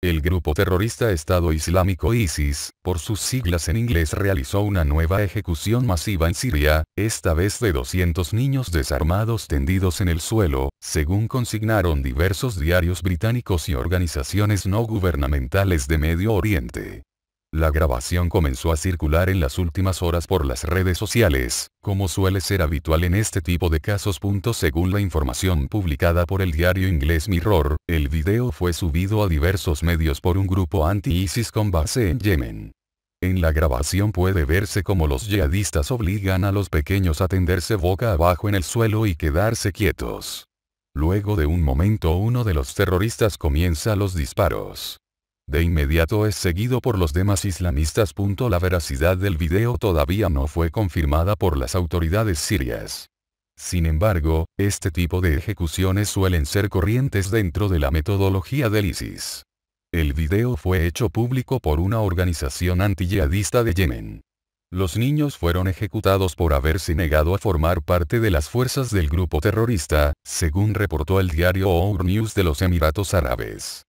El grupo terrorista Estado Islámico ISIS, por sus siglas en inglés realizó una nueva ejecución masiva en Siria, esta vez de 200 niños desarmados tendidos en el suelo, según consignaron diversos diarios británicos y organizaciones no gubernamentales de Medio Oriente. La grabación comenzó a circular en las últimas horas por las redes sociales, como suele ser habitual en este tipo de casos. Según la información publicada por el diario inglés Mirror, el video fue subido a diversos medios por un grupo anti-ISIS con base en Yemen. En la grabación puede verse como los yihadistas obligan a los pequeños a tenderse boca abajo en el suelo y quedarse quietos. Luego de un momento uno de los terroristas comienza los disparos de inmediato es seguido por los demás islamistas. La veracidad del video todavía no fue confirmada por las autoridades sirias. Sin embargo, este tipo de ejecuciones suelen ser corrientes dentro de la metodología del ISIS. El video fue hecho público por una organización antiyihadista de Yemen. Los niños fueron ejecutados por haberse negado a formar parte de las fuerzas del grupo terrorista, según reportó el diario Our News de los Emiratos Árabes.